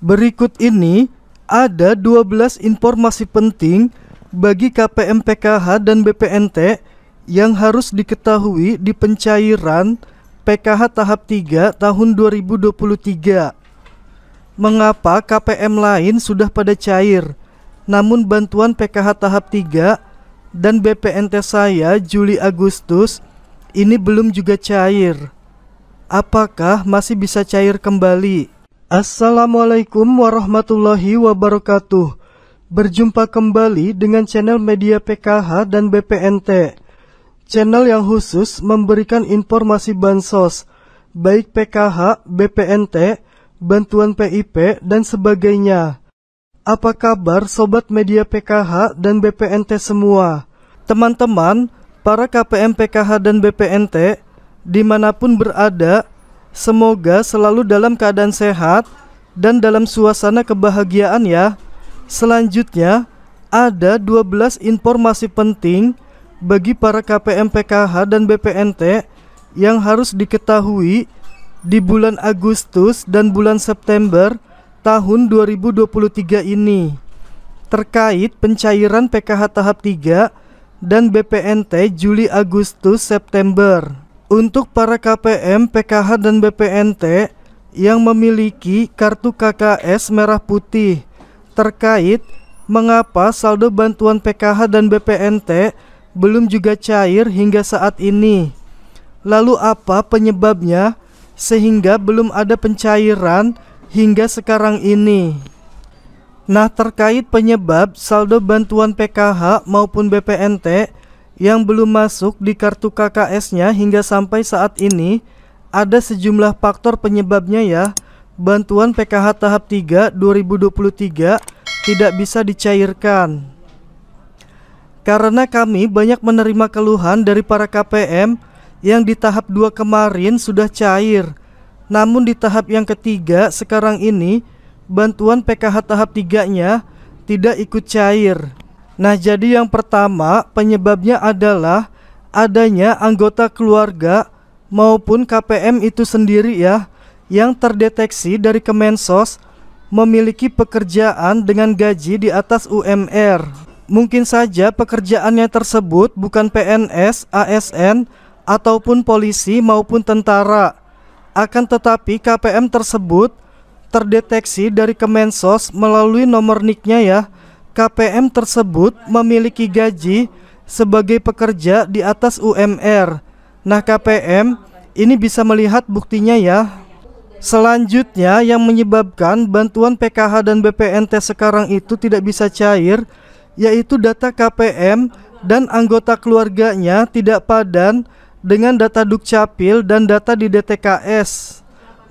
Berikut ini ada 12 informasi penting bagi KPM PKH dan BPNT yang harus diketahui di pencairan PKH tahap 3 tahun 2023. Mengapa KPM lain sudah pada cair, namun bantuan PKH tahap 3 dan BPNT saya Juli Agustus ini belum juga cair? Apakah masih bisa cair kembali? Assalamualaikum warahmatullahi wabarakatuh. Berjumpa kembali dengan channel media PKH dan BPNT. Channel yang khusus memberikan informasi bansos, baik PKH, BPNT, bantuan PIP, dan sebagainya. Apa kabar sobat media PKH dan BPNT semua? Teman-teman, para KPM PKH dan BPNT, dimanapun berada, Semoga selalu dalam keadaan sehat dan dalam suasana kebahagiaan ya. Selanjutnya, ada 12 informasi penting bagi para KPM PKH dan BPNT yang harus diketahui di bulan Agustus dan bulan September tahun 2023 ini terkait pencairan PKH tahap 3 dan BPNT Juli Agustus September. Untuk para KPM, PKH, dan BPNT yang memiliki kartu KKS merah putih terkait mengapa saldo bantuan PKH dan BPNT belum juga cair hingga saat ini. Lalu apa penyebabnya sehingga belum ada pencairan hingga sekarang ini? Nah, terkait penyebab saldo bantuan PKH maupun BPNT yang belum masuk di kartu KKS-nya hingga sampai saat ini ada sejumlah faktor penyebabnya ya. Bantuan PKH tahap 3 2023 tidak bisa dicairkan. Karena kami banyak menerima keluhan dari para KPM yang di tahap 2 kemarin sudah cair. Namun di tahap yang ketiga sekarang ini bantuan PKH tahap 3-nya tidak ikut cair. Nah, jadi yang pertama penyebabnya adalah adanya anggota keluarga maupun KPM itu sendiri ya yang terdeteksi dari Kemensos memiliki pekerjaan dengan gaji di atas UMR. Mungkin saja pekerjaannya tersebut bukan PNS, ASN, ataupun polisi maupun tentara. Akan tetapi KPM tersebut terdeteksi dari Kemensos melalui nomor niknya ya KPM tersebut memiliki gaji sebagai pekerja di atas UMR. Nah, KPM ini bisa melihat buktinya ya. Selanjutnya yang menyebabkan bantuan PKH dan BPNT sekarang itu tidak bisa cair yaitu data KPM dan anggota keluarganya tidak padan dengan data Dukcapil dan data di DTKS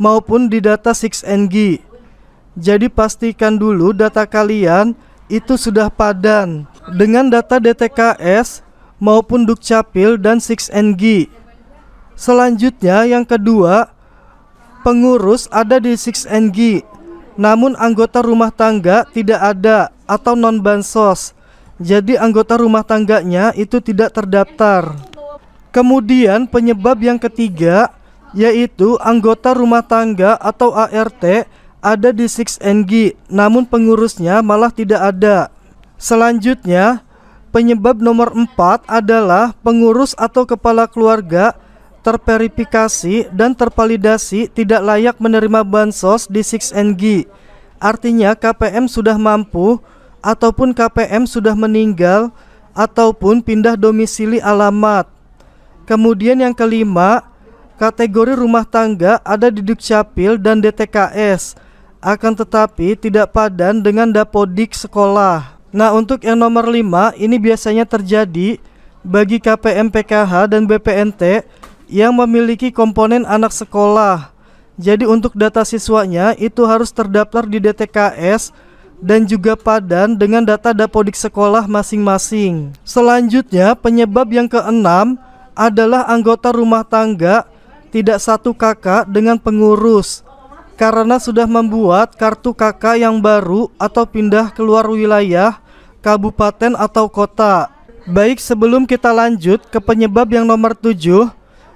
maupun di data 6NG. Jadi pastikan dulu data kalian itu sudah padan dengan data DTKS maupun Dukcapil dan 6NG. Selanjutnya yang kedua, pengurus ada di 6NG, namun anggota rumah tangga tidak ada atau non-bansos. Jadi anggota rumah tangganya itu tidak terdaftar. Kemudian penyebab yang ketiga yaitu anggota rumah tangga atau ART ada di 6NG, namun pengurusnya malah tidak ada. Selanjutnya, penyebab nomor 4 adalah pengurus atau kepala keluarga terverifikasi dan tervalidasi tidak layak menerima bansos di 6NG. Artinya KPM sudah mampu ataupun KPM sudah meninggal ataupun pindah domisili alamat. Kemudian yang kelima, kategori rumah tangga ada di Dukcapil dan DTKS akan tetapi tidak padan dengan dapodik sekolah. Nah, untuk yang nomor 5 ini biasanya terjadi bagi KPM PKH dan BPNT yang memiliki komponen anak sekolah. Jadi untuk data siswanya itu harus terdaftar di DTKS dan juga padan dengan data dapodik sekolah masing-masing. Selanjutnya, penyebab yang keenam adalah anggota rumah tangga tidak satu kakak dengan pengurus karena sudah membuat kartu KK yang baru atau pindah keluar wilayah, kabupaten atau kota. Baik, sebelum kita lanjut ke penyebab yang nomor 7,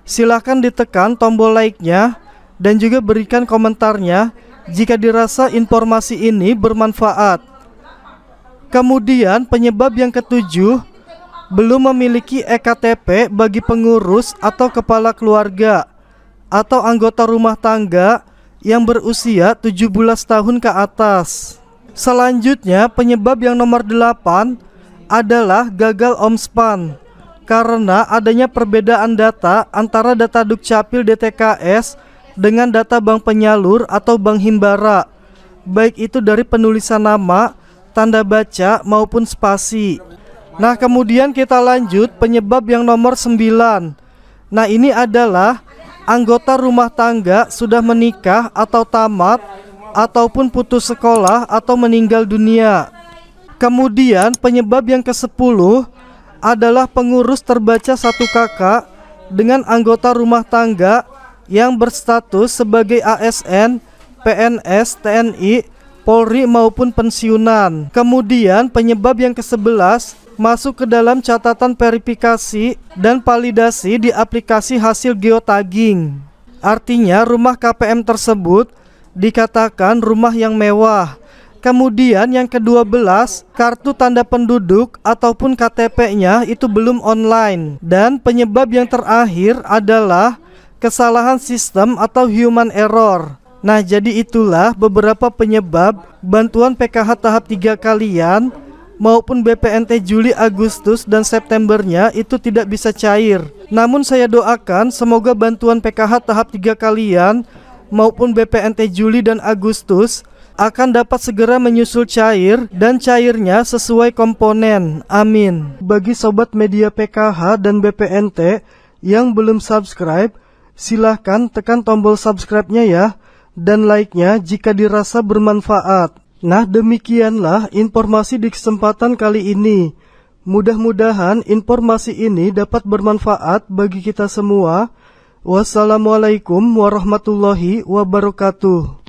silakan ditekan tombol like-nya dan juga berikan komentarnya jika dirasa informasi ini bermanfaat. Kemudian penyebab yang ketujuh belum memiliki EKTP bagi pengurus atau kepala keluarga atau anggota rumah tangga yang berusia 17 tahun ke atas. Selanjutnya, penyebab yang nomor 8 adalah gagal omspan karena adanya perbedaan data antara data Dukcapil DTKS dengan data bank penyalur atau bank himbara, baik itu dari penulisan nama, tanda baca maupun spasi. Nah, kemudian kita lanjut penyebab yang nomor 9. Nah, ini adalah anggota rumah tangga sudah menikah atau tamat ataupun putus sekolah atau meninggal dunia. Kemudian penyebab yang ke-10 adalah pengurus terbaca satu kakak dengan anggota rumah tangga yang berstatus sebagai ASN, PNS, TNI, Polri maupun pensiunan. Kemudian penyebab yang ke-11 masuk ke dalam catatan verifikasi dan validasi di aplikasi hasil geotagging. Artinya rumah KPM tersebut dikatakan rumah yang mewah. Kemudian yang ke-12, kartu tanda penduduk ataupun KTP-nya itu belum online. Dan penyebab yang terakhir adalah kesalahan sistem atau human error. Nah, jadi itulah beberapa penyebab bantuan PKH tahap 3 kalian maupun BPNT Juli, Agustus, dan Septembernya itu tidak bisa cair. Namun saya doakan semoga bantuan PKH tahap 3 kalian maupun BPNT Juli dan Agustus akan dapat segera menyusul cair dan cairnya sesuai komponen. Amin. Bagi sobat media PKH dan BPNT yang belum subscribe, silahkan tekan tombol subscribe-nya ya dan like-nya jika dirasa bermanfaat. Nah, demikianlah informasi di kesempatan kali ini. Mudah-mudahan informasi ini dapat bermanfaat bagi kita semua. Wassalamualaikum warahmatullahi wabarakatuh.